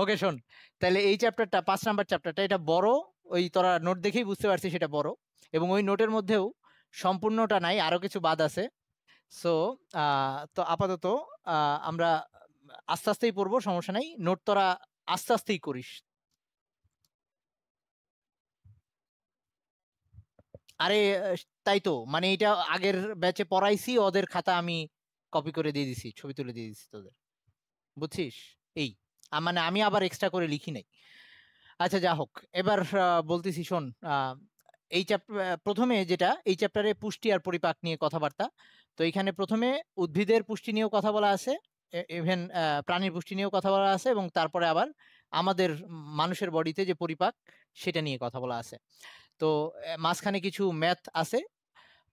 ওকে শোন তাহলে এই চ্যাপ্টারটা পাঁচ নাম্বার চ্যাপ্টারটা এটা বড় ওই তোরা নোট দেখেই বুঝতে পারছি সেটা বড় এবং ওই নোটের মধ্যেও সম্পূর্ণটা নাই আরও কিছু বাদ আছে সো তো আপাতত আমরা আস্তে আস্তেই পড়বো সমস্যা নাই নোট তোরা আস্তে আস্তেই করিস আরে তাই তো মানে এটা আগের ব্যাচে পড়াইছি ওদের খাতা আমি কপি করে দিয়ে দিছি ছবি তুলে দিয়ে দিছি তোদের বুঝছিস এই মানে আমি আবার এক্সট্রা করে লিখি নাই আচ্ছা যা হোক এবার বলতেছি শোন এই চ্যাপ্টার প্রথমে যেটা এই চ্যাপ্টারে পুষ্টি আর পরিপাক নিয়ে কথাবার্তা তো এখানে প্রথমে উদ্ভিদের পুষ্টি নিয়েও কথা বলা আছে ইভেন প্রাণীর পুষ্টি নিয়েও কথা বলা আছে এবং তারপরে আবার আমাদের মানুষের বডিতে যে পরিপাক সেটা নিয়ে কথা বলা আছে তো মাঝখানে কিছু ম্যাথ আছে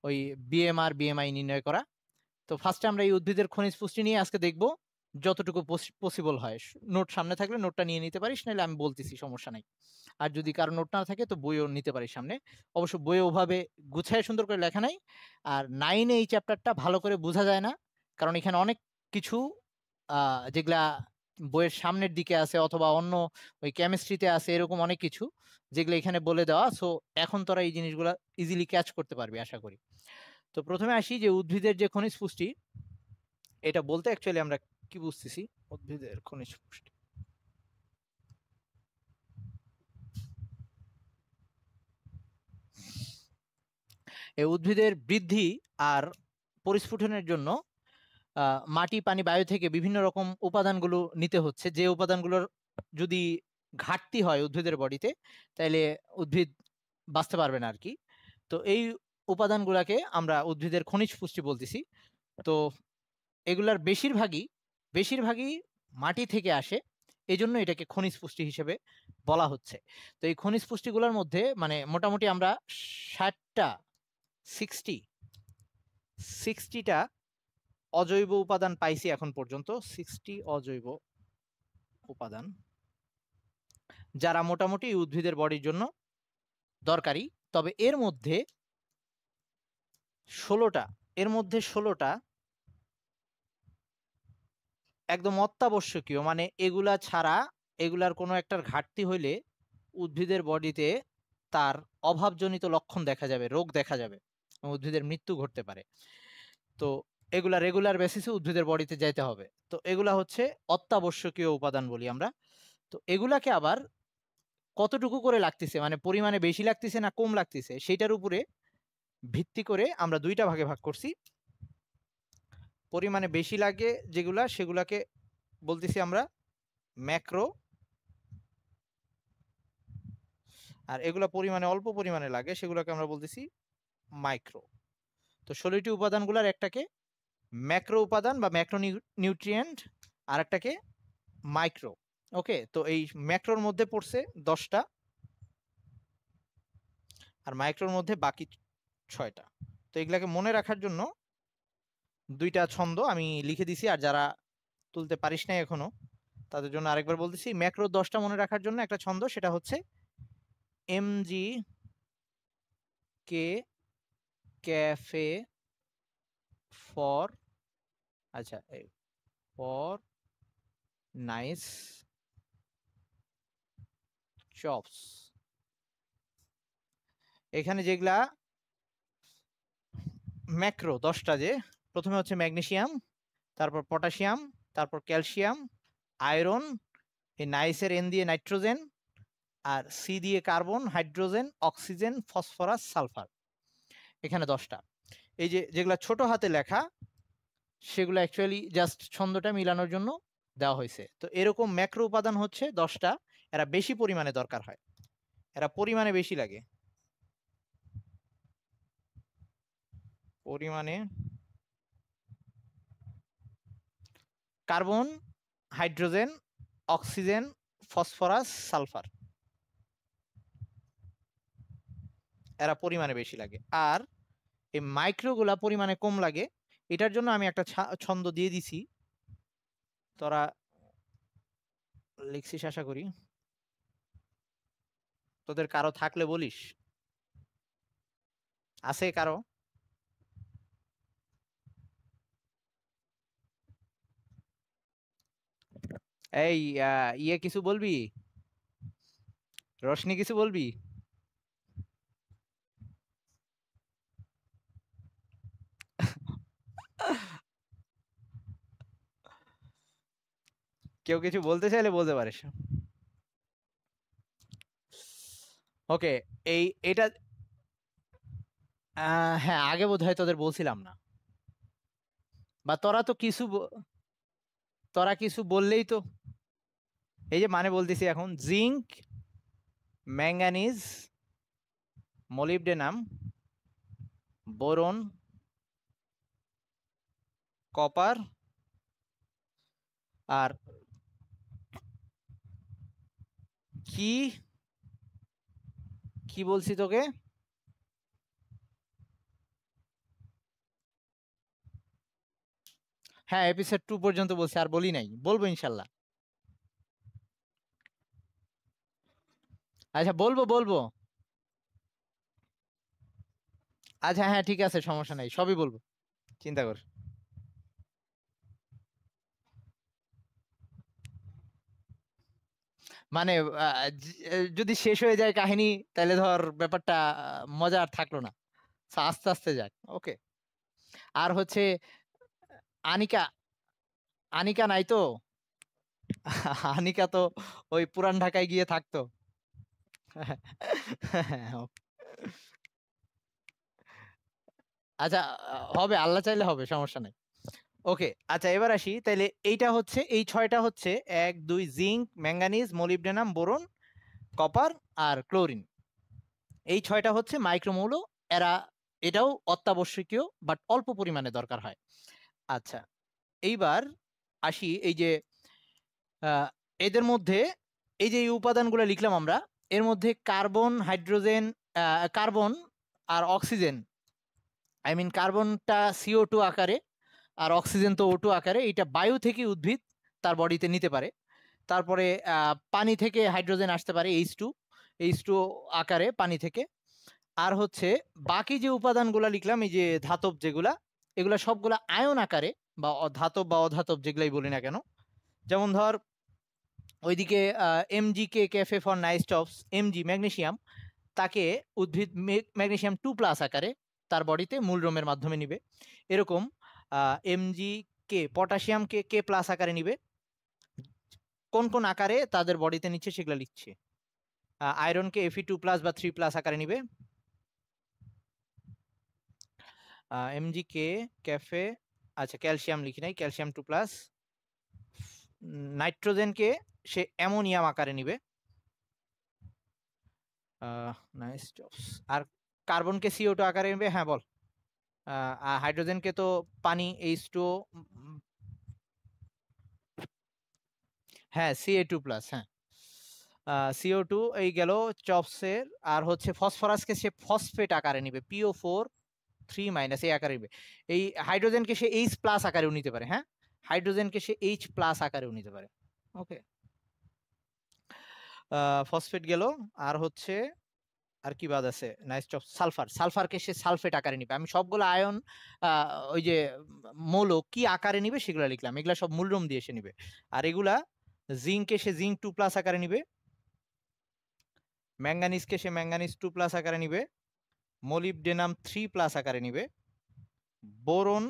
ওই বিএমআর বিএমআই নির্ণয় করা তো ফার্স্টে আমরা এই উদ্ভিদের খনিজ পুষ্টি নিয়ে আজকে দেখব যতটুকু পসিবল হয় নোট সামনে থাকলে নোটটা নিয়ে নিতে পারিস নাহলে আমি বলতেছি সমস্যা নাই আর যদি কারো নোট না থাকে তো বইও নিতে পারিস সামনে অবশ্য বইয়ে ওভাবে গুছায় সুন্দর করে লেখা নাই আর নাইনে এই চ্যাপ্টারটা ভালো করে বোঝা যায় না কারণ এখানে অনেক কিছু যেগুলা বইয়ের সামনের দিকে আছে অথবা অন্য ওই কেমিস্ট্রিতে আছে এরকম অনেক কিছু যেগুলো এখানে বলে দেওয়া সো এখন তোরা এই জিনিসগুলো ইজিলি ক্যাচ করতে পারবি আশা করি তো প্রথমে আসি যে উদ্ভিদের যে খনিজ পুষ্টি এটা বলতে অ্যাকচুয়ালি আমরা কি বুঝতেছি উদ্ভিদের খনিজ পুষ্টি এই উদ্ভিদের বৃদ্ধি আর পরিস্ফুটনের জন্য মাটি পানি বায়ু থেকে বিভিন্ন রকম উপাদানগুলো নিতে হচ্ছে যে উপাদানগুলোর যদি ঘাটতি হয় উদ্ভিদের বডিতে তাহলে উদ্ভিদ বাঁচতে পারবে না আর কি তো এই উপাদানগুলোকে আমরা উদ্ভিদের খনিজ পুষ্টি বলতেছি তো এগুলার বেশিরভাগই বেশিরভাগই মাটি থেকে আসে এই জন্য এটাকে খনিজ পুষ্টি হিসেবে বলা হচ্ছে তো এই খনিজ পুষ্টিগুলোর মধ্যে মানে মোটামুটি আমরা ষাটটা সিক্সটি সিক্সটিটা অজৈব উপাদান পাইছি এখন পর্যন্ত সিক্সটি অজৈব উপাদান যারা মোটামুটি উদ্ভিদের বডির জন্য দরকারি তবে এর মধ্যে ষোলোটা এর মধ্যে ষোলোটা একদম অত্যাবশ্যকীয় মানে এগুলা ছাড়া এগুলার কোনো একটার ঘাটতি হইলে উদ্ভিদের বডিতে তার অভাবজনিত লক্ষণ দেখা যাবে রোগ দেখা যাবে উদ্ভিদের মৃত্যু ঘটতে পারে তো এগুলা রেগুলার বেসিসে উদ্ভিদের বডিতে যাইতে হবে তো এগুলা হচ্ছে অত্যাবশ্যকীয় উপাদান বলি আমরা তো এগুলাকে আবার কতটুকু করে লাগতেছে মানে পরিমাণে বেশি লাগতেছে না কম লাগতেছে সেটার উপরে ভিত্তি করে আমরা দুইটা ভাগে ভাগ করছি পরিমাণে বেশি লাগে যেগুলা সেগুলাকে বলতেছি আমরা ম্যাক্রো আর এগুলা পরিমাণে অল্প পরিমাণে লাগে সেগুলোকে আমরা বলতেছি মাইক্রো তো ষোলোটি উপাদানগুলোর একটাকে ম্যাক্রো উপাদান বা ম্যাক্রো নিউট্রিয়েন্ট আর একটাকে মাইক্রো ওকে তো এই ম্যাক্রোর মধ্যে পড়ছে দশটা আর মাইক্রোর মধ্যে বাকি ছয়টা তো এগুলাকে মনে রাখার জন্য দুইটা ছন্দ আমি লিখে দিছি আর যারা তুলতে পারিস নাই এখনো তাদের জন্য আরেকবার বলতেছি ম্যাক্রো দশটা মনে রাখার জন্য একটা ছন্দ সেটা হচ্ছে M G K cafe for আচ্ছা ফর নাইস চপস এখানে যেগুলা ম্যাক্রো দশটা যে প্রথমে হচ্ছে ম্যাগনেশিয়াম তারপর পটাশিয়াম তারপর ক্যালসিয়াম আয়রন এই নাইসের এন দিয়ে নাইট্রোজেন আর সি দিয়ে carbon hydrogen oxygen phosphorus sulphur এখানে দশটা এই যে যেগুলো ছোট হাতে লেখা সেগুলো অ্যাকচুয়ালি জাস্ট ছন্দটা মিলানোর জন্য দেওয়া হয়েছে তো এরকম ম্যাক্রো উপাদান হচ্ছে দশটা এরা বেশি পরিমাণে দরকার হয় এরা পরিমাণে বেশি লাগে পরিমাণে carbon hydrogen oxygen phosphorus sulphur এরা পরিমাণে বেশি লাগে আর এই মাইক্রোগুলা পরিমাণে কম লাগে এটার জন্য আমি একটা ছন্দ দিয়ে দিছি তোরা লিখছিস আশা করি তোদের কারো থাকলে বলিস আছে কারো এই ইয়ে কিছু বলবি রশনি কিছু বলবি কেউ কিছু বলতে চাইলে বলতে পারিস ওকে এই এটা হ্যাঁ আগে বোধ হয় তোদের বলছিলাম না বা তোরা তো কিছু তোরা কিছু বললেই তো এই যে মানে বলতেছি এখন zinc manganese molybdenum boron copper আর কি কি বলছি তোকে হ্যাঁ এপিসোড টু পর্যন্ত বলছি আর বলি নাই বলবো ইনশাল্লাহ আচ্ছা বলবো বলবো আচ্ছা হ্যাঁ ঠিক আছে সমস্যা নাই সবই বলবো চিন্তা কর মানে যদি শেষ হয়ে যায় কাহিনী তাহলে ধর ব্যাপারটা মজা আর থাকলো না আস্তে আস্তে যাক ওকে আর হচ্ছে আনিকা আনিকা নাই তো আনিকা তো ওই পুরান ঢাকায় গিয়ে থাকতো আচ্ছা হবে আল্লাহ চাইলে হবে সমস্যা নাই ওকে আচ্ছা এবার আসি তাইলে এইটা হচ্ছে এই ছয়টা হচ্ছে এক দুই zinc manganese molybdenum boron copper আর ক্লোরিন এই ছয়টা হচ্ছে মাইক্রোমৌল এরা এটাও অত্যাবশ্যকীয় বাট অল্প পরিমাণে দরকার হয় আচ্ছা এইবার আসি এই যে এদের মধ্যে এই যে এই উপাদানগুলো লিখলাম আমরা এর মধ্যে কার্বন হাইড্রোজেন কার্বন আর অক্সিজেন আই মিন কার্বনটা সিও টু আকারে আর অক্সিজেন তো ওটু আকারে এটা বায়ু থেকে উদ্ভিদ তার বডিতে নিতে পারে তারপরে পানি থেকে হাইড্রোজেন আসতে পারে এইচ টু এইচ টু আকারে পানি থেকে আর হচ্ছে বাকি যে উপাদানগুলো লিখলাম এই যে ধাতব যেগুলা এগুলা সবগুলা আয়ন আকারে বা ধাতব বা অধাতব যেগুলাই বলি না কেন যেমন ধর ওইদিকে M G K cafe for নাইস্টপস জি ম্যাগনেশিয়াম তাকে উদ্ভিদ ম্যাগনেশিয়াম টু প্লাস আকারে তার বডিতে মূল রোমের মাধ্যমে নিবে এরকম এম জি কে পটাশিয়ামকে কে প্লাস আকারে নিবে কোন কোন আকারে তাদের বডিতে নিচ্ছে সেগুলো লিখছে আয়রনকে এফি টু প্লাস বা থ্রি প্লাস আকারে নিবে এম জি কে ক্যাফে আচ্ছা ক্যালসিয়াম লিখি নাই ক্যালসিয়াম টু প্লাস নাইট্রোজেনকে সে অ্যামোনিয়াম আকারে নিবে নাইস জবস আর কার্বনকে সিও টু আকারে নিবে হ্যাঁ বল আর হাইড্রোজেনকে তো পানি এইচ টু হ্যাঁ সিএ টু প্লাস হ্যাঁ সিও টু এই গেল চপসের আর হচ্ছে ফসফরাসকে সে ফসফেট আকারে নিবে পিও ফোর থ্রি মাইনাস এই আকারে নিবে এই হাইড্রোজেনকে সে এইচ প্লাস আকারেও নিতে পারে হ্যাঁ হাইড্রোজেনকে সে এইচ প্লাস আকারেও নিতে পারে ওকে ফসফেট গেল আর হচ্ছে আর কি বাদ আছে নাইস্ট অফ সালফার সালফারকে সে সালফেট আকারে নিবে আমি সবগুলো আয়ন ওই যে মৌল কি আকারে নিবে সেগুলো লিখলাম এগুলা সব মূলরম দিয়ে সে নিবে আর এগুলা জিঙ্ককে সে জিঙ্ক টু প্লাস আকারে নিবে ম্যাঙ্গানিজকে সে ম্যাঙ্গানিজ টু প্লাস আকারে নিবে ডেনাম থ্রি প্লাস আকারে নিবে বোরন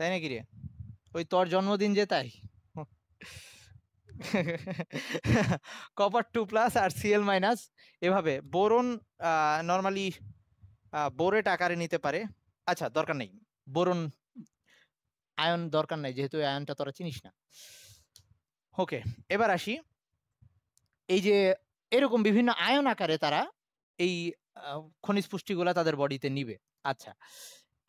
তাই নাকি রে ওই তোর জন্মদিন যে তাই কপার টু প্লাস আর সিএল মাইনাস এভাবে বোরন নর্মালি বোরেট আকারে নিতে পারে আচ্ছা দরকার নেই বোরন আয়ন দরকার নাই যেহেতু আয়নটা তোরা চিনিস না ওকে এবার আসি এই যে এরকম বিভিন্ন আয়ন আকারে তারা এই খনিজ পুষ্টিগুলা তাদের বডিতে নিবে আচ্ছা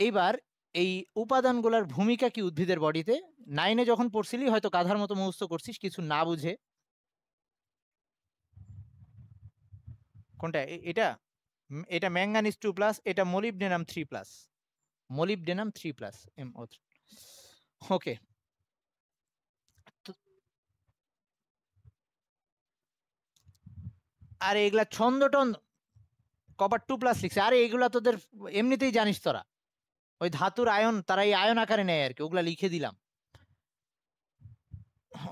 এইবার এই উপাদানগুলোর ভূমিকা কি উদ্ভিদের বডিতে নাইনে যখন পড়ছিলি হয়তো গাধার মতো মুহস্ত করছিস কিছু না বুঝে কোনটা এটা এটা ম্যাঙ্গানিস টু প্লাস এটা molybdenum three plus molybdenum three plus M O okay আর এগুলা ছন্দ টন্দ কপার টু প্লাস লিখছে আরে এগুলা তোদের এমনিতেই জানিস তোরা ওই ধাতুর আয়ন তারা এই আয়ন আকারে নেয় আর কি ওগুলা লিখে দিলাম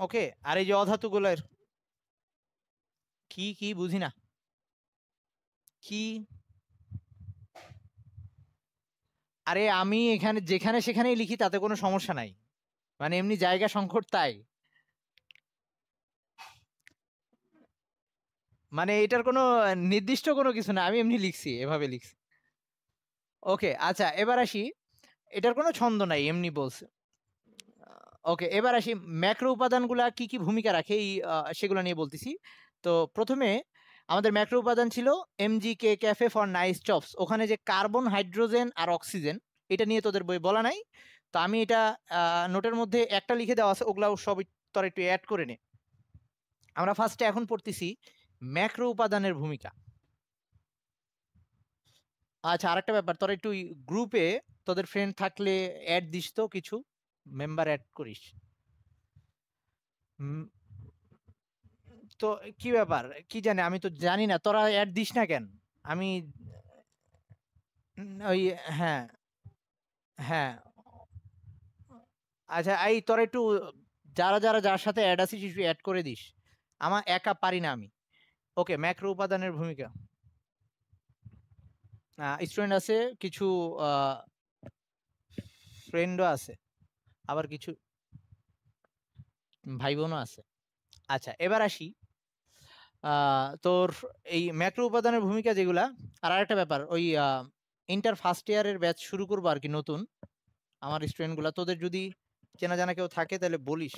ওকে আর এই যে অধাতুগুলোর কি কি বুঝি না কি আরে আমি এখানে যেখানে সেখানেই লিখি তাতে কোনো সমস্যা নাই মানে এমনি জায়গা সংকট তাই মানে এটার কোনো নির্দিষ্ট কোনো কিছু না আমি এমনি লিখছি এভাবে লিখছি ওকে আচ্ছা এবার আসি এটার কোনো ছন্দ নাই এমনি বলছে ওকে এবার আসি ম্যাক্রো উপাদানগুলা কি কি ভূমিকা রাখে এই সেগুলো নিয়ে বলতেছি তো প্রথমে আমাদের ম্যাক্রো উপাদান ছিল MG K cafe for nice chops ওখানে যে কার্বন হাইড্রোজেন আর অক্সিজেন এটা নিয়ে তোদের বই বলা নাই তো আমি এটা নোটের মধ্যে একটা লিখে দেওয়া আছে ওগুলাও সব তোরা একটু অ্যাড করে নে আমরা ফার্স্টে এখন পড়তেছি ম্যাক্রো উপাদানের ভূমিকা আচ্ছা আরেকটা ব্যাপার তোরা একটু গ্রুপে তোদের ফ্রেন্ড থাকলে অ্যাড দিস তো কিছু মেম্বার অ্যাড করিস তো কি ব্যাপার কি জানে আমি তো জানি না তোরা অ্যাড দিস না কেন আমি ওই হ্যাঁ হ্যাঁ আচ্ছা এই তোরা একটু যারা যারা যার সাথে অ্যাড আছিস অ্যাড করে দিস আমার একা পারি না আমি ওকে ম্যাক্রো উপাদানের ভূমিকা স্টুডেন্ট আছে কিছু ফ্রেন্ডও আছে আবার কিছু ভাই বোনও আছে আচ্ছা এবার আসি তোর এই ম্যাক্রো উপাদানের ভূমিকা যেগুলা আর আরেকটা ব্যাপার ওই ইন্টার ফার্স্ট ইয়ারের ব্যাচ শুরু করবো আর কি নতুন আমার স্টুডেন্টগুলা তোদের যদি চেনা জানা কেউ থাকে তাহলে বলিস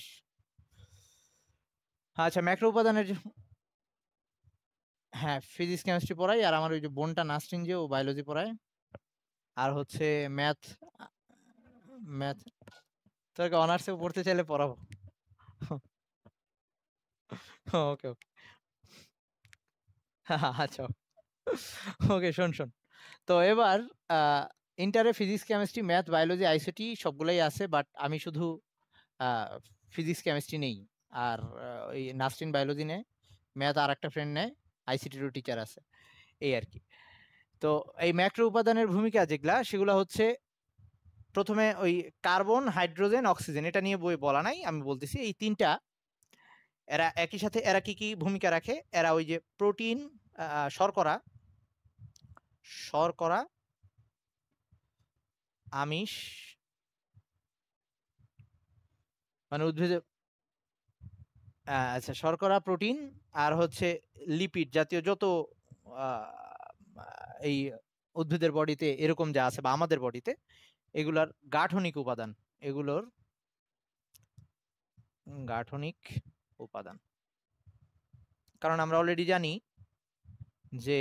আচ্ছা ম্যাক্রো উপাদানের হ্যাঁ ফিজিক্স কেমিস্ট্রি পড়াই আর আমার ওই যে বোনটা নার্সিং যে ও বায়োলজি পড়ায় আর হচ্ছে ম্যাথ ম্যাথ অনার্স এ পড়তে চাইলে পড়াবো ওকে ওকে আচ্ছা ওকে শোন শোন তো এবার ইন্টারে physics chemistry math biology ICT সবগুলাই আছে বাট আমি শুধু ফিজিক্স কেমিস্ট্রি নেই আর ওই নাস্টিন বায়োলজি নেয় ম্যাথ আর একটা ফ্রেন্ড নেয় আইসিটিরও টিচার আছে এই আর কি তো এই ম্যাক্রো উপাদানের ভূমিকা যেগুলা সেগুলো হচ্ছে প্রথমে ওই কার্বন হাইড্রোজেন অক্সিজেন এটা নিয়ে বই বলা নাই আমি বলতেছি এই তিনটা এরা একই সাথে এরা কি কি ভূমিকা রাখে এরা ওই যে প্রোটিন শর্করা শর্করা আমিষ মানে উদ্ভিদে আচ্ছা শর্করা প্রোটিন আর হচ্ছে লিপিড জাতীয় যত এই উদ্ভিদের বডিতে এরকম যা আছে বা আমাদের বডিতে এগুলার গাঠনিক উপাদান এগুলোর গাঠনিক উপাদান কারণ আমরা অলরেডি জানি যে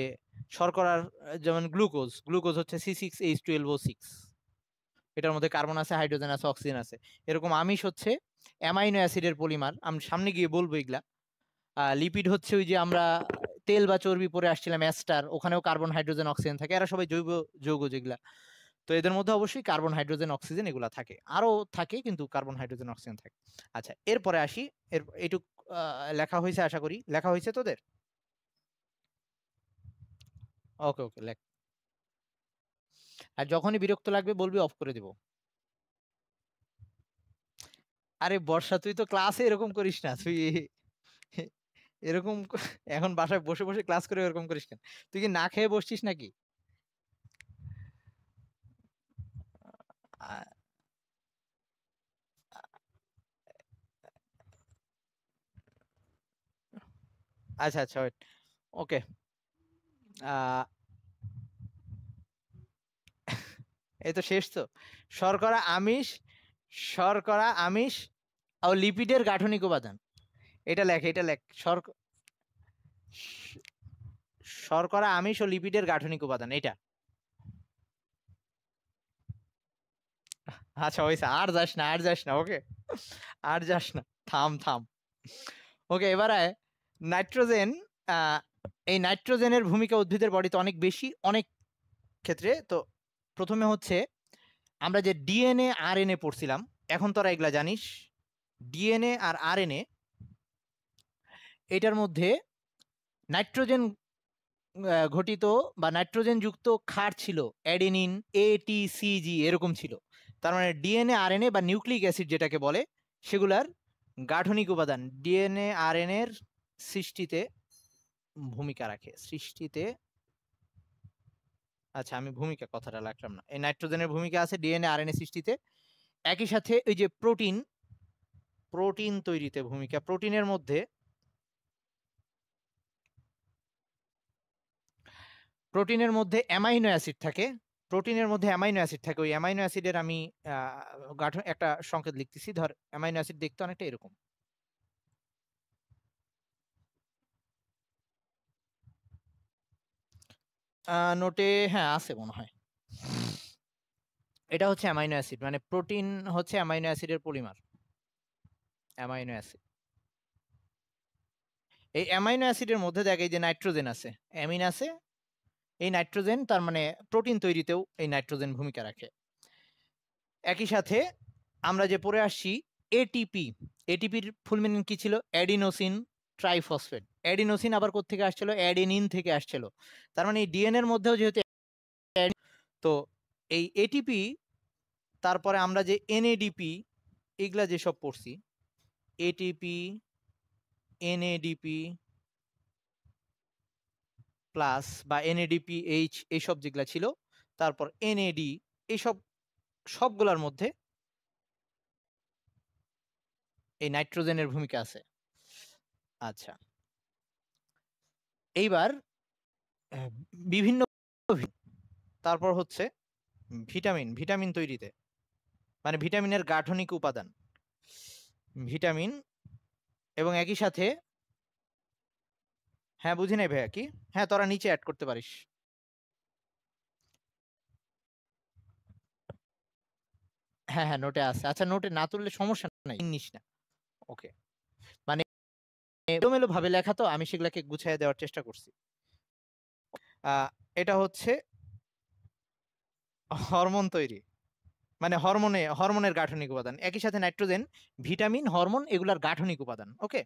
শর্করার যেমন গ্লুকোজ গ্লুকোজ হচ্ছে C six H twelve O six এটার মধ্যে কার্বন আছে হাইড্রোজেন আছে অক্সিজেন আছে এরকম আমিষ হচ্ছে অ্যামাইনো অ্যাসিডের পলিমার আমি সামনে গিয়ে বলবো এগুলা লিপিড হচ্ছে ওই যে আমরা তেল বা চর্বি পরে আসছিলাম অ্যাস্টার ওখানেও কার্বন হাইড্রোজেন অক্সিজেন থাকে এরা সবাই জৈব যৌগ যেগুলা তো এদের মধ্যে অবশ্যই কার্বন হাইড্রোজেন অক্সিজেন এগুলো থাকে আরও থাকে কিন্তু কার্বন হাইড্রোজেন অক্সিজেন থাকে আচ্ছা এরপরে আসি এর এটু লেখা হয়েছে আশা করি লেখা হয়েছে তোদের ওকে ওকে লেখ আর যখনই বিরক্ত লাগবে বলবি অফ করে দেব আরে বর্ষা তুই তো ক্লাসে এরকম করিস না তুই এরকম এখন বাসায় বসে বসে ক্লাস করে এরকম করিস কেন তুই কি না খেয়ে বসছিস নাকি আচ্ছা আচ্ছা ওয়েট ওকে এই তো শেষ তো শর্করা আমিষ শর্করা আমিষ ও লিপিডের গাঠনিক উপাদান এটা লেখ এটা লেখ শর্করা আমিষ ও লিপিডের গাঠনিক উপাদান এটা আচ্ছা ওইসা আর যাস না আর যাস না ওকে আর যাস না থাম থাম ওকে এবারে নাইট্রোজেন এই নাইট্রোজেনের ভূমিকা উদ্ভিদের বডিতে অনেক বেশি অনেক ক্ষেত্রে তো প্রথমে হচ্ছে আমরা যে ডিএনএ আর এন এ পড়ছিলাম এখন তোরা এগুলা জানিস DNA R R N A এটার মধ্যে নাইট্রোজেন ঘটিত বা নাইট্রোজেনযুক্ত ক্ষার ছিল অ্যাডেনিন এ টি সি জি এরকম ছিল তার মানে ডিএনএ আরএনএ বা নিউক্লিক অ্যাসিড যেটাকে বলে সেগুলার গাঠনিক উপাদান ডিএনএ এর সৃষ্টিতে ভূমিকা রাখে সৃষ্টিতে আচ্ছা আমি ভূমিকা কথাটা লাগলাম না এই নাইট্রোজেনের ভূমিকা আছে ডিএনএ আরএনএ সৃষ্টিতে একই সাথে ওই যে প্রোটিন প্রোটিন তৈরিতে ভূমিকা প্রোটিনের মধ্যে প্রোটিনের মধ্যে অ্যামাইনো অ্যাসিড থাকে প্রোটিনের মধ্যে অ্যামাইনো অ্যাসিড থাকে ওই অ্যামাইনো অ্যাসিডের আমি গাঠন একটা সংকেত লিখতেছি ধর অ্যামাইনো অ্যাসিড দেখতে অনেকটা এরকম নোটে হ্যাঁ আছে মনে হয় এটা হচ্ছে অ্যামাইনো অ্যাসিড মানে প্রোটিন হচ্ছে অ্যামাইনো অ্যাসিডের পলিমার অ্যামাইনো অ্যাসিড এই অ্যামাইনো অ্যাসিডের মধ্যে দেখে যে নাইট্রোজেন আছে অ্যামিন আছে এই নাইট্রোজেন তার মানে প্রোটিন তৈরিতেও এই নাইট্রোজেন ভূমিকা রাখে একই সাথে আমরা যে পড়ে আসছি এটিপি এটিপির ফুল মিনিং কী ছিল অ্যাডিনোসিন ট্রাইফসফেট অ্যাডিনোসিন আবার থেকে আসছিল অ্যাডিনিন থেকে আসছিল তার মানে এই ডিএনএর মধ্যেও যেহেতু তো এই এটিপি তারপরে আমরা যে এনএডিপি এগুলা যেসব পড়ছি এটিপি এনএডিপি প্লাস বা এনএডিপিএইচ এইসব যেগুলা ছিল তারপর এনএডি এইসব সবগুলার মধ্যে এই নাইট্রোজেনের ভূমিকা আছে আচ্ছা এইবার বিভিন্ন তারপর হচ্ছে ভিটামিন ভিটামিন তৈরিতে মানে ভিটামিনের গাঠনিক উপাদান ভিটামিন এবং একই সাথে হ্যাঁ বুঝি নাই ভাইয়া কি হ্যাঁ তোরা নিচে অ্যাড করতে পারিস হ্যাঁ হ্যাঁ নোটে আছে আচ্ছা নোটে না তুললে সমস্যা নাই ইংলিশ না ওকে মানে এলোমেলো ভাবে লেখা তো আমি সেগুলাকে গুছিয়ে দেওয়ার চেষ্টা করছি এটা হচ্ছে হরমোন তৈরি মানে হরমোনে হরমোনের গাঠনিক উপাদান একই সাথে নাইট্রোজেন ভিটামিন হরমোন এগুলার গাঠনিক উপাদান ওকে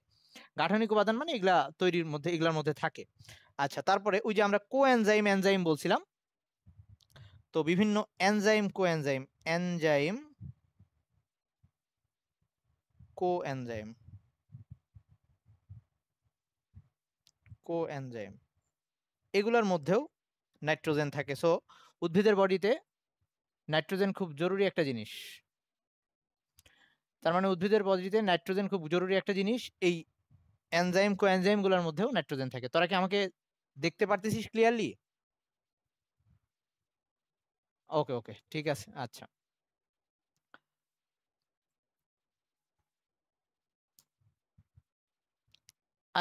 গাঠনিক উপাদান মানে এগুলা তৈরির মধ্যে এগুলার মধ্যে থাকে আচ্ছা তারপরে ওই যে আমরা কো এনজাইম এনজাইম বলছিলাম তো বিভিন্ন enzyme coenzyme enzyme coenzyme coenzyme এগুলার মধ্যেও নাইট্রোজেন থাকে সো উদ্ভিদের বডিতে নাইট্রোজেন খুব জরুরি একটা জিনিস তার মানে উদ্ভিদের পদ্ধতিতে নাইট্রোজেন খুব জরুরি একটা জিনিস এই এনজাইম কোএনজাইমগুলোর মধ্যেও নাইট্রোজেন থাকে তোরা কি আমাকে দেখতে পারতেছিস ক্লিয়ারলি ওকে ওকে ঠিক আছে আচ্ছা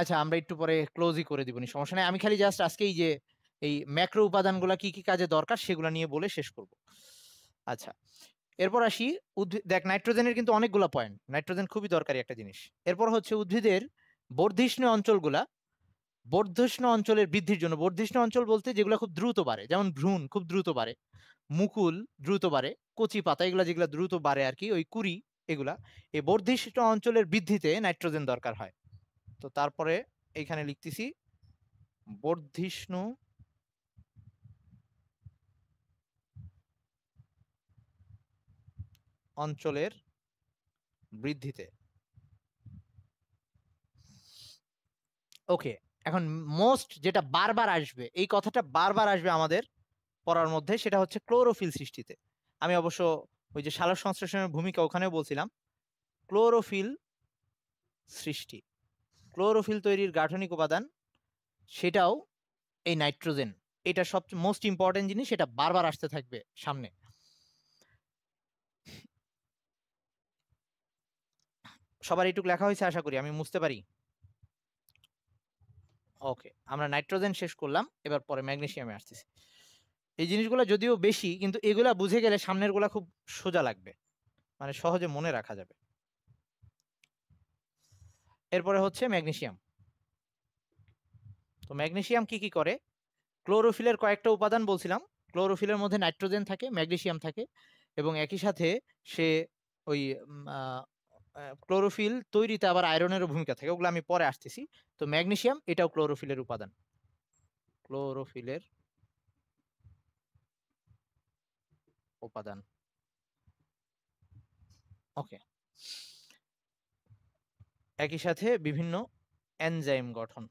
আচ্ছা আমরা একটু পরে ক্লোজই করে দিবনি সমস্যা নেই আমি খালি জাস্ট আজকেই যে এই ম্যাক্রো উপাদানগুলো কি কি কাজে দরকার সেগুলো নিয়ে বলে শেষ করব আচ্ছা এরপর আসি উদ্ভিদ দেখ নাইট্রোজেনের কিন্তু অনেকগুলো পয়েন্ট নাইট্রোজেন খুবই দরকারি একটা জিনিস এরপর হচ্ছে উদ্ভিদের বর্ধিষ্ণু অঞ্চলগুলা বর্ধিষ্ণ অঞ্চলের বৃদ্ধির জন্য বর্ধিষ্ণ অঞ্চল বলতে যেগুলো খুব দ্রুত বাড়ে যেমন ভ্রূণ খুব দ্রুত বাড়ে মুকুল দ্রুত বাড়ে কচি পাতা এগুলা যেগুলো দ্রুত বাড়ে আর কি ওই কুড়ি এগুলা এই বর্ধিষ্ণ অঞ্চলের বৃদ্ধিতে নাইট্রোজেন দরকার হয় তো তারপরে এখানে লিখতেছি বর্ধিষ্ণু অঞ্চলের বৃদ্ধিতে ওকে এখন মোস্ট যেটা বারবার আসবে এই কথাটা বারবার আসবে আমাদের পড়ার মধ্যে সেটা হচ্ছে ক্লোরোফিল সৃষ্টিতে আমি অবশ্য ওই যে সালোক সংশ্লেষণের ভূমিকা ওখানেও বলছিলাম ক্লোরোফিল সৃষ্টি ক্লোরোফিল তৈরির গাঠনিক উপাদান সেটাও এই নাইট্রোজেন এটা সবচেয়ে মোস্ট ইম্পর্টেন্ট জিনিস সেটা বারবার আসতে থাকবে সামনে সবার এইটুকু লেখা হয়েছে আশা করি আমি বুঝতে পারি ওকে আমরা নাইট্রোজেন শেষ করলাম এবার পরে ম্যাগনেশিয়ামে আসতেছি এই জিনিসগুলো যদিও বেশি কিন্তু এগুলা বুঝে গেলে সামনেরগুলা খুব সোজা লাগবে মানে সহজে মনে রাখা যাবে এরপরে হচ্ছে ম্যাগনেশিয়াম তো ম্যাগনেশিয়াম কি কি করে ক্লোরোফিলের কয়েকটা উপাদান বলছিলাম ক্লোরোফিলের মধ্যে নাইট্রোজেন থাকে ম্যাগনেশিয়াম থাকে এবং একই সাথে সে ওই ক্লোরোফিল তৈরিতে আবার আয়রনেরও ভূমিকা থাকে ওগুলো আমি পরে আসতেছি তো ম্যাগনেশিয়াম এটাও ক্লোরোফিলের উপাদান ক্লোরোফিলের উপাদান ওকে একই সাথে বিভিন্ন এনজাইম গঠন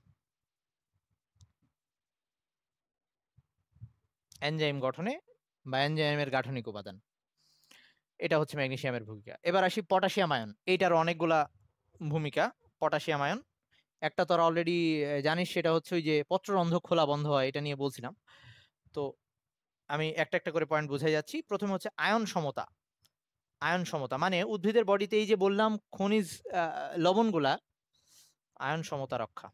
এনজাইম গঠনে বা এনজাইমের গাঠনিক উপাদান এটা হচ্ছে ম্যাগনেশিয়ামের ভূমিকা এবার আসি পটাশিয়াম আয়ন এইটার অনেকগুলা ভূমিকা পটাশিয়াম আয়ন একটা তোরা অলরেডি জানিস সেটা হচ্ছে ওই যে পত্ররন্ধ খোলা বন্ধ হয় এটা নিয়ে বলছিলাম তো আমি একটা একটা করে পয়েন্ট বুঝাই যাচ্ছি প্রথমে হচ্ছে আয়ন সমতা আয়ন সমতা মানে উদ্ভিদের বডিতে এই যে বললাম খনিজ লবণগুলা আয়ন সমতা রক্ষা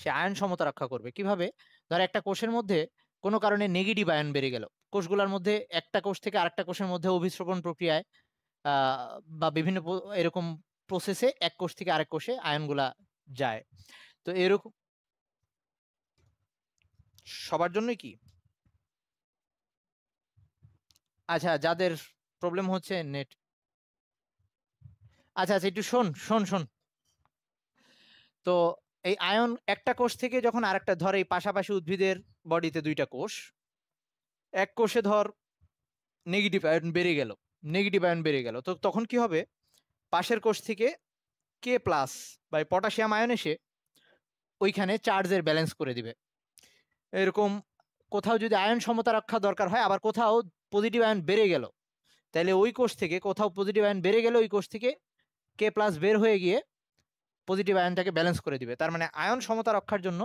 সে আয়ন সমতা রক্ষা করবে কিভাবে ধর একটা কোষের মধ্যে কোনো কারণে নেগেটিভ আয়ন বেড়ে গেল কোষগুলোর মধ্যে একটা কোষ থেকে আরেকটা কোষের মধ্যে অভিশ্রবণ প্রক্রিয়ায় বা বিভিন্ন এরকম প্রসেসে এক কোষ থেকে আরেক কোষে আয়নগুলা যায় তো এরকম সবার জন্যই কি আচ্ছা যাদের প্রবলেম হচ্ছে নেট আচ্ছা আচ্ছা একটু শোন শোন শোন তো এই আয়ন একটা কোষ থেকে যখন আরেকটা ধরে এই পাশাপাশি উদ্ভিদের বডিতে দুইটা কোষ এক কোষে ধর নেগেটিভ আয়ন বেড়ে গেল নেগেটিভ আয়ন বেড়ে গেল তো তখন কি হবে পাশের কোষ থেকে কে প্লাস বা পটাশিয়াম আয়ন এসে ওইখানে চার্জের ব্যালেন্স করে দিবে এরকম কোথাও যদি আয়ন সমতা রক্ষা দরকার হয় আবার কোথাও পজিটিভ আয়ন বেড়ে গেল তাহলে ওই কোষ থেকে কোথাও পজিটিভ আয়ন বেড়ে গেলে ওই কোষ থেকে কে প্লাস বের হয়ে গিয়ে পজিটিভ আয়নটাকে ব্যালেন্স করে দিবে তার মানে আয়ন সমতা রক্ষার জন্য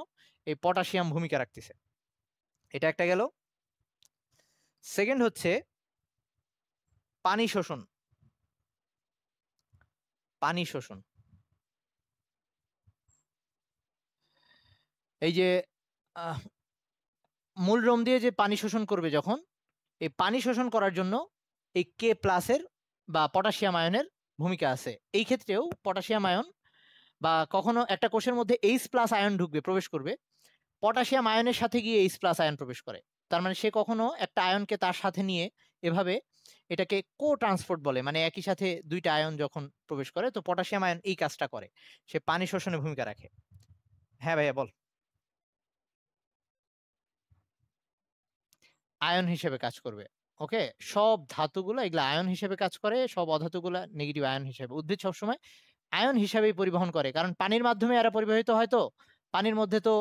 এই পটাশিয়াম ভূমিকা রাখতেছে এটা একটা গেল সেকেন্ড হচ্ছে পানি শোষণ পানি শোষণ এই যে মূল রোম দিয়ে যে পানি শোষণ করবে যখন এই পানি শোষণ করার জন্য এই কে প্লাসের বা পটাশিয়াম আয়নের ভূমিকা আছে এই ক্ষেত্রেও পটাশিয়াম আয়ন বা কখনো একটা কোষের মধ্যে এইচ প্লাস আয়ন ঢুকবে প্রবেশ করবে পটাশিয়াম আয়নের সাথে গিয়ে এইচ প্লাস আয়ন প্রবেশ করে তার মানে সে কখনো একটা আয়নকে তার সাথে নিয়ে এভাবে এটাকে কো ট্রান্সপোর্ট বলে মানে একই সাথে দুইটা আয়ন যখন প্রবেশ করে তো পটাশিয়াম আয়ন এই কাজটা করে সে পানি শোষণে ভূমিকা রাখে হ্যাঁ ভাইয়া বল আয়ন হিসেবে কাজ করবে ওকে সব ধাতুগুলো এগুলো আয়ন হিসেবে কাজ করে সব অধাতুগুলো নেগেটিভ আয়ন হিসেবে উদ্ভিদ সবসময় আয়ন হিসেবেই পরিবহন করে কারণ পানির মাধ্যমে এরা পরিবাহিত হয় তো পানির মধ্যে তো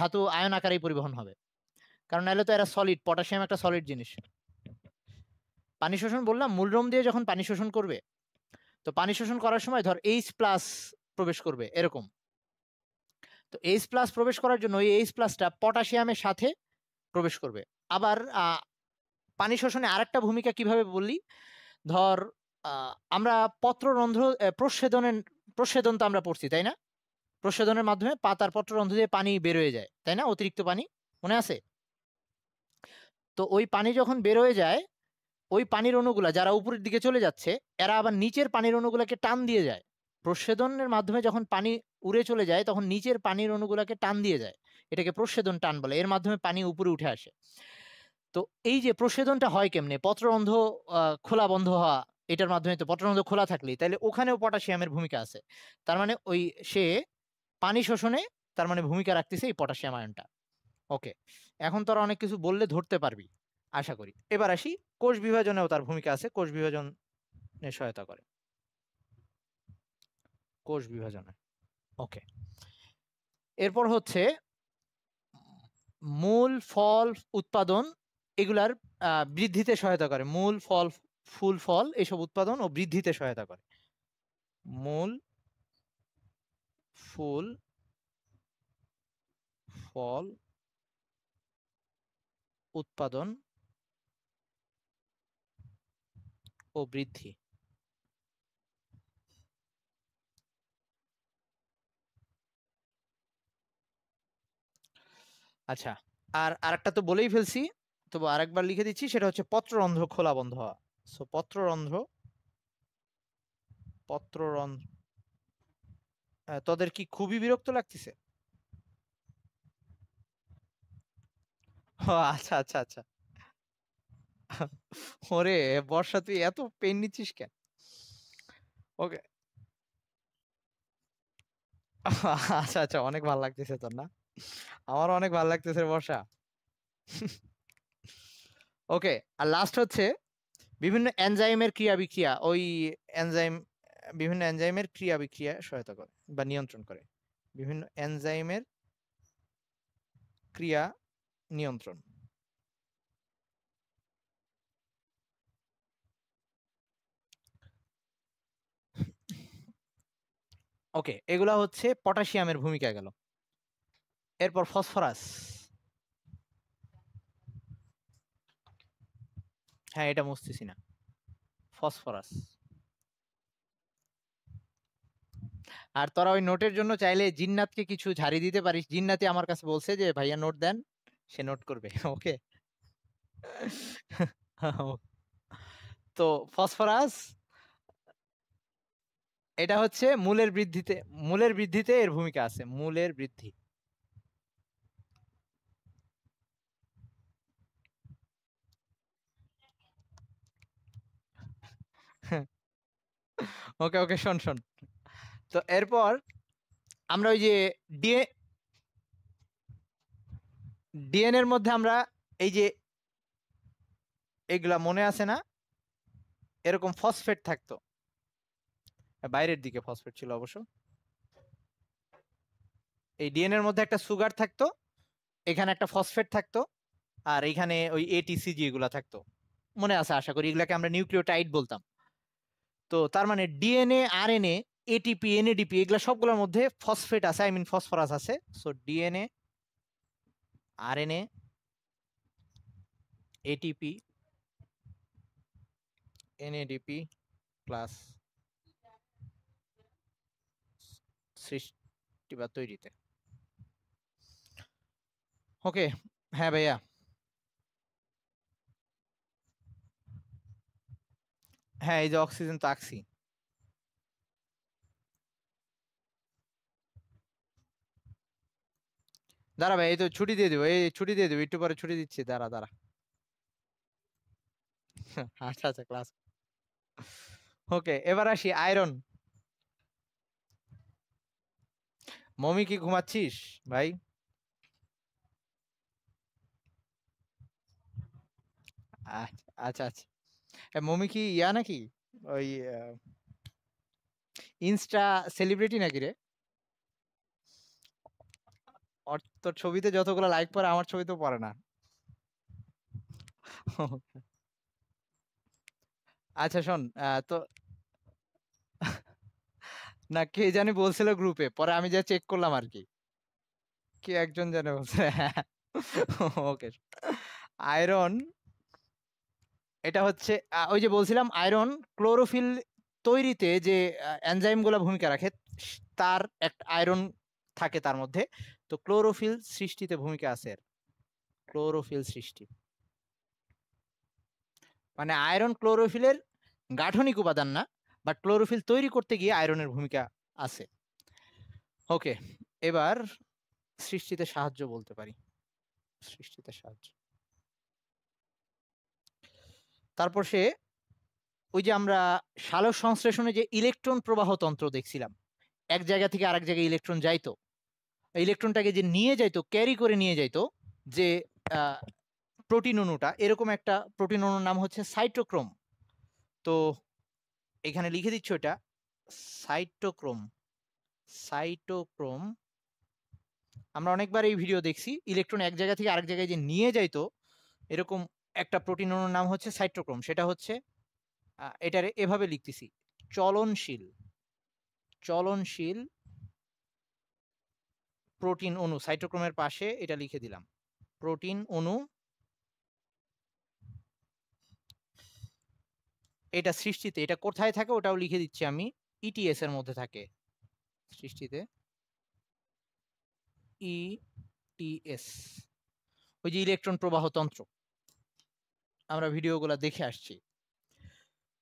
ধাতু আয়ন আকারেই পরিবহন হবে কারণ নাহলে তো এরা সলিড পটাশিয়াম একটা সলিড জিনিস পানি শোষণ বললাম মূলরম দিয়ে যখন পানি শোষণ করবে তো পানি শোষণ করার সময় ধর এইচ প্লাস প্রবেশ করবে এরকম তো এইচ প্লাস প্রবেশ করার জন্য এই এইচ প্লাসটা পটাশিয়ামের সাথে প্রবেশ করবে আবার পানি শোষণে আরেকটা ভূমিকা কিভাবে বললি ধর আমরা পত্ররন্ধ্র প্রসেদনের প্রসেদন তো আমরা পড়ছি তাই না প্রসেদনের মাধ্যমে পাতার পত্ররন্ধ্র দিয়ে পানি বেরোয় যায় তাই না অতিরিক্ত পানি মনে আছে তো ওই পানি যখন বেরোয় যায় ওই পানির অণুগুলা যারা উপরের দিকে চলে যাচ্ছে এরা আবার নিচের পানির অণুগুলাকে টান দিয়ে যায় প্রসেদনের মাধ্যমে যখন পানি উড়ে চলে যায় তখন নিচের পানির অণুগুলাকে টান দিয়ে যায় এটাকে প্রসেদন টান বলে এর মাধ্যমে পানি উপরে উঠে আসে তো এই যে প্রসেদনটা হয় কেমনে পত্ররন্ধ খোলা বন্ধ হওয়া এটার মাধ্যমে তো পত্ররন্ধ খোলা থাকলেই তাহলে ওখানেও পটাশিয়ামের ভূমিকা আছে তার মানে ওই সে পানি শোষণে তার মানে ভূমিকা রাখতেছে এই পটাশিয়াম আয়নটা ওকে এখন তোরা অনেক কিছু বললে ধরতে পারবি আশা করি এবার আসি কোষ বিভাজনেও তার ভূমিকা আছে কোষ বিভাজনে সহায়তা করে কোষ বিভাজনে ওকে এরপর হচ্ছে মূল ফল উৎপাদন এগুলার বৃদ্ধিতে সহায়তা করে মূল ফল ফুল ফল এসব উৎপাদন ও বৃদ্ধিতে সহায়তা করে মূল ফুল ফল উৎপাদন ও বৃদ্ধি আচ্ছা আর আরেকটা তো বলেই ফেলছি তবু আরেকবার লিখে দিচ্ছি সেটা হচ্ছে পত্ররন্ধ্র খোলা বন্ধ হওয়া সো পত্ররন্ধ্র পত্ররন্ধ্র তোদের কি খুবই বিরক্ত লাগতেছে আচ্ছা আচ্ছা আচ্ছা ওরে বর্ষা তুই এত পেন নিচ্ছিস কেন ওকে আচ্ছা আচ্ছা অনেক ভালো লাগতেছে তোর না আমার অনেক ভালো লাগতেছে বর্ষা ওকে আর লাস্ট হচ্ছে বিভিন্ন এনজাইমের ক্রিয়া বিক্রিয়া ওই এনজাইম বিভিন্ন এনজাইমের ক্রিয়া বিক্রিয়া সহায়তা করে বা নিয়ন্ত্রণ করে বিভিন্ন এনজাইমের ক্রিয়া নিয়ন্ত্রণ ওকে এগুলা হচ্ছে পটাশিয়ামের ভূমিকা গেল এরপর ফসফরাস হ্যাঁ এটা মুছতেছি না ফসফরাস আর তোরা ওই নোটের জন্য চাইলে জিন্নাতকে কিছু ঝাড়ি দিতে পারিস জিন্নাতে আমার কাছে বলছে যে ভাইয়া নোট দেন সে নোট করবে ওকে তো ফসফরাস এটা হচ্ছে মূলের বৃদ্ধিতে মূলের বৃদ্ধিতে এর ভূমিকা আছে মূলের বৃদ্ধি ওকে ওকে শোন শোন তো এরপর আমরা ওই যে ডিএ ডিএনএ এর মধ্যে আমরা এই যে এগুলা মনে আছে না এরকম ফসফেট থাকতো বাইরের দিকে ফসফেট ছিল অবশ্য এই ডিএনএর মধ্যে একটা সুগার থাকতো এখানে একটা ফসফেট থাকতো আর এখানে ওই এটিসিজি এগুলা থাকতো মনে আছে আশা করি এগুলাকে আমরা নিউক্লিওটাইড বলতাম তো তার মানে ডিএনএ আরএনএ এটিপি এনএডিপি এগুলা সবগুলোর মধ্যে ফসফেট আছে আই মিন ফসফরাস আছে so DNA RNA ATP NADP class Srishti तैरते तो ओके हाँ भैया हाँ ये अक्सिजें तो দাঁড়া ভাই এই তো ছুটি দিয়ে দিব এই ছুটি দিয়ে দিব একটু পরে ছুটি দিচ্ছি দাঁড়া দাঁড়া আচ্ছা আচ্ছা ক্লাস ওকে এবার আসি আয়রন মমি কি ঘুমাচ্ছিস ভাই আচ্ছা আচ্ছা, আচ্ছা। মমি কি ইয়া নাকি ওই ইনস্টা সেলিব্রিটি নাকি রে তোর ছবিতে যতগুলো লাইক পড়ে আমার ছবিতেও পড়ে না আচ্ছা শোন তো না কে জানি বলছিল গ্রুপে পরে আমি যা চেক করলাম আর কি কে একজন জানে বলছে ওকে আয়রন এটা হচ্ছে ওই যে বলছিলাম আয়রন ক্লোরোফিল তৈরিতে যে এনজাইমগুলো ভূমিকা রাখে তার একটা আয়রন থাকে তার মধ্যে তো ক্লোরোফিল সৃষ্টিতে ভূমিকা আছে ক্লোরোফিল সৃষ্টি মানে আয়রন ক্লোরোফিলের গাঠনিক উপাদান না বাট ক্লোরোফিল তৈরি করতে গিয়ে আয়রনের ভূমিকা আছে ওকে এবার সৃষ্টিতে সাহায্য বলতে পারি সৃষ্টিতে সাহায্য তারপর সে ওই যে আমরা সালোক সংশ্লেষণে যে ইলেকট্রন প্রবাহতন্ত্র দেখছিলাম এক জায়গা থেকে আরেক জায়গায় ইলেকট্রন যাইতো ইলেকট্রনটাকে যে নিয়ে যাইতো ক্যারি করে নিয়ে যাইতো যে প্রোটিন অণুটা এরকম একটা প্রোটিন অণুর নাম হচ্ছে সাইটোক্রোম তো এখানে লিখে দিচ্ছ এটা সাইটোক্রোম সাইটোক্রোম আমরা অনেকবার এই ভিডিও দেখছি ইলেকট্রন এক জায়গা থেকে আরেক জায়গায় যে নিয়ে যাইতো এরকম একটা প্রোটিন অণুর নাম হচ্ছে সাইটোক্রোম সেটা হচ্ছে এটারে এভাবে লিখতেছি চলনশীল চলনশীল প্রোটিন অণু সাইটোক্রোমের পাশে এটা লিখে দিলাম প্রোটিন অনু এটা সৃষ্টিতে এটা কোথায় থাকে ওটাও লিখে দিচ্ছি আমি ইটিএস e এর মধ্যে থাকে সৃষ্টিতে ইটিএস e ওই যে ইলেকট্রন প্রবাহ তন্ত্র আমরা ভিডিওগুলো দেখে আসছি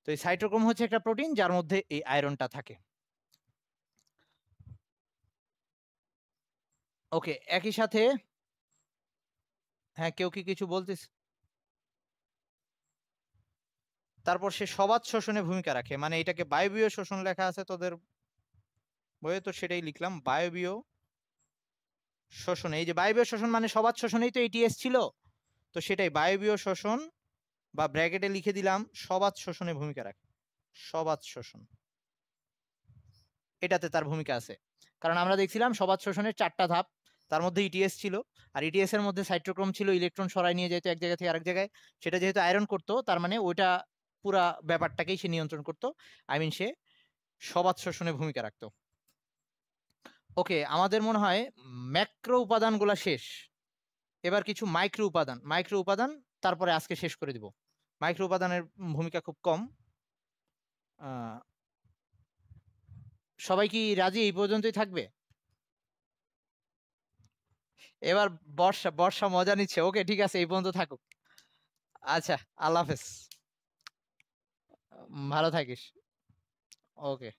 তো এই সাইটোক্রোম হচ্ছে একটা প্রোটিন যার মধ্যে এই আয়রনটা থাকে ওকে একই সাথে হ্যাঁ কেউ কি কিছু বলতিস তারপর সে সবাদ শোষণে ভূমিকা রাখে মানে এটাকে বায়বীয় শোষণ লেখা আছে তোদের বইয়ে তো সেটাই লিখলাম বায়বীয় শোষণ এই যে বায়বীয় শোষণ মানে সবাদ শোষণেই তো এটিএস ছিল তো সেটাই বায়বীয় শোষণ বা ব্র্যাকেটে লিখে দিলাম সবাদ শোষণে ভূমিকা রাখে সবাত শোষণ এটাতে তার ভূমিকা আছে কারণ আমরা দেখছিলাম সবাদ শোষণের চারটা ধাপ তার মধ্যে ইটিএস e ছিল আর ইটিএস e এর মধ্যে সাইট্রোক্রোম ছিল ইলেকট্রন সরাই নিয়ে যেত এক জায়গা থেকে আরেক জায়গায় সেটা যেহেতু আয়রন করতো তার মানে ওইটা পুরা ব্যাপারটাকেই সে নিয়ন্ত্রণ করতো আই মিন সে সবাত শোষণে ভূমিকা রাখতো ওকে আমাদের মনে হয় ম্যাক্রো উপাদানগুলা শেষ এবার কিছু মাইক্রো উপাদান মাইক্রো উপাদান তারপরে আজকে শেষ করে দিব মাইক্রো উপাদানের ভূমিকা খুব কম সবাই কি রাজি এই পর্যন্তই থাকবে এবার বর্ষা বর্ষা মজা নিচ্ছে ওকে ঠিক আছে এই পর্যন্ত থাকুক আচ্ছা আল্লাহ হাফেজ ভালো থাকিস ওকে